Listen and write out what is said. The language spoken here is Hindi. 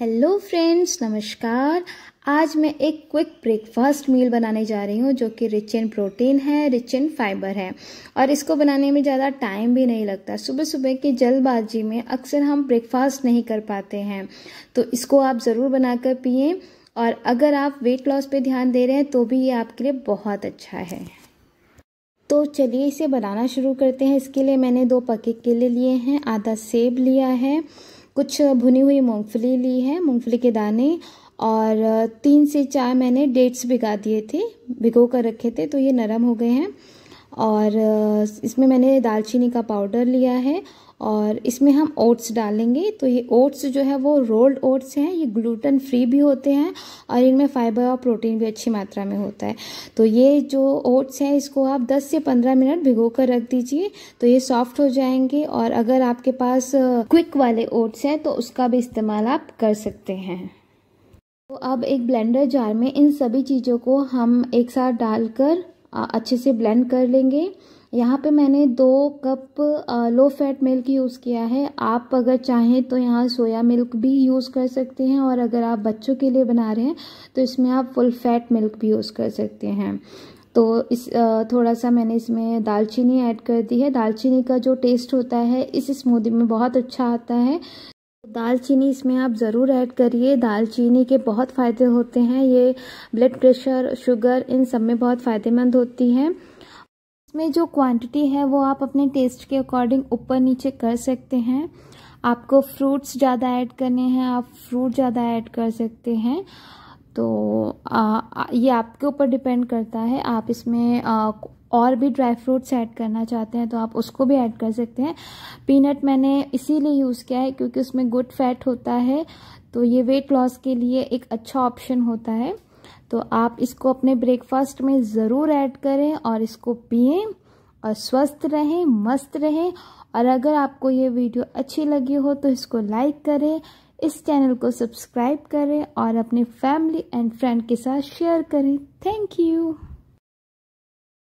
हेलो फ्रेंड्स नमस्कार आज मैं एक क्विक ब्रेकफास्ट मील बनाने जा रही हूँ जो कि रिच इन प्रोटीन है रिच इन फाइबर है और इसको बनाने में ज़्यादा टाइम भी नहीं लगता सुबह सुबह की जल्दबाजी में अक्सर हम ब्रेकफास्ट नहीं कर पाते हैं तो इसको आप ज़रूर बनाकर पिए और अगर आप वेट लॉस पे ध्यान दे रहे हैं तो भी ये आपके लिए बहुत अच्छा है तो चलिए इसे बनाना शुरू करते हैं इसके लिए मैंने दो पके केले लिए हैं आधा सेब लिया है कुछ भुनी हुई मूंगफली ली है मूंगफली के दाने और तीन से चार मैंने डेट्स भिगा दिए थे भिगो कर रखे थे तो ये नरम हो गए हैं और इसमें मैंने दालचीनी का पाउडर लिया है और इसमें हम ओट्स डालेंगे तो ये ओट्स जो है वो रोल्ड ओट्स हैं ये ग्लूटन फ्री भी होते हैं और इनमें फाइबर और प्रोटीन भी अच्छी मात्रा में होता है तो ये जो ओट्स हैं इसको आप 10 से 15 मिनट भिगो कर रख दीजिए तो ये सॉफ्ट हो जाएंगे और अगर आपके पास क्विक वाले ओट्स हैं तो उसका भी इस्तेमाल आप कर सकते हैं तो अब एक ब्लेंडर जार में इन सभी चीज़ों को हम एक साथ डालकर अच्छे से ब्लेंड कर लेंगे यहाँ पे मैंने दो cup low fat milk use किया है आप अगर चाहें तो यहाँ सोया मिल्क भी यूज़ कर सकते हैं और अगर आप बच्चों के लिए बना रहे हैं तो इसमें आप फुल फैट मिल्क भी यूज़ कर सकते हैं तो इस थोड़ा सा मैंने इसमें दालचीनी ऐड कर दी है दालचीनी का जो टेस्ट होता है इस स्मूदी में बहुत अच्छा आता है दालचीनी इसमें आप ज़रूर ऐड करिए दालचीनी के बहुत फ़ायदे होते हैं ये ब्लड प्रेशर शुगर इन सब में बहुत फ़ायदेमंद होती है इसमें जो क्वांटिटी है वो आप अपने टेस्ट के अकॉर्डिंग ऊपर नीचे कर सकते हैं आपको फ्रूट्स ज़्यादा ऐड करने हैं आप फ्रूट ज़्यादा ऐड कर सकते हैं तो आ, ये आपके ऊपर डिपेंड करता है आप इसमें आ, और भी ड्राई फ्रूट्स ऐड करना चाहते हैं तो आप उसको भी ऐड कर सकते हैं पीनट मैंने इसीलिए यूज़ किया है क्योंकि उसमें गुड फैट होता है तो ये वेट लॉस के लिए एक अच्छा ऑप्शन होता है तो आप इसको अपने ब्रेकफास्ट में ज़रूर ऐड करें और इसको पिए और स्वस्थ रहें मस्त रहें और अगर आपको ये वीडियो अच्छी लगी हो तो इसको लाइक करें इस चैनल को सब्सक्राइब करें और अपने फैमिली एंड फ्रेंड के साथ शेयर करें थैंक यू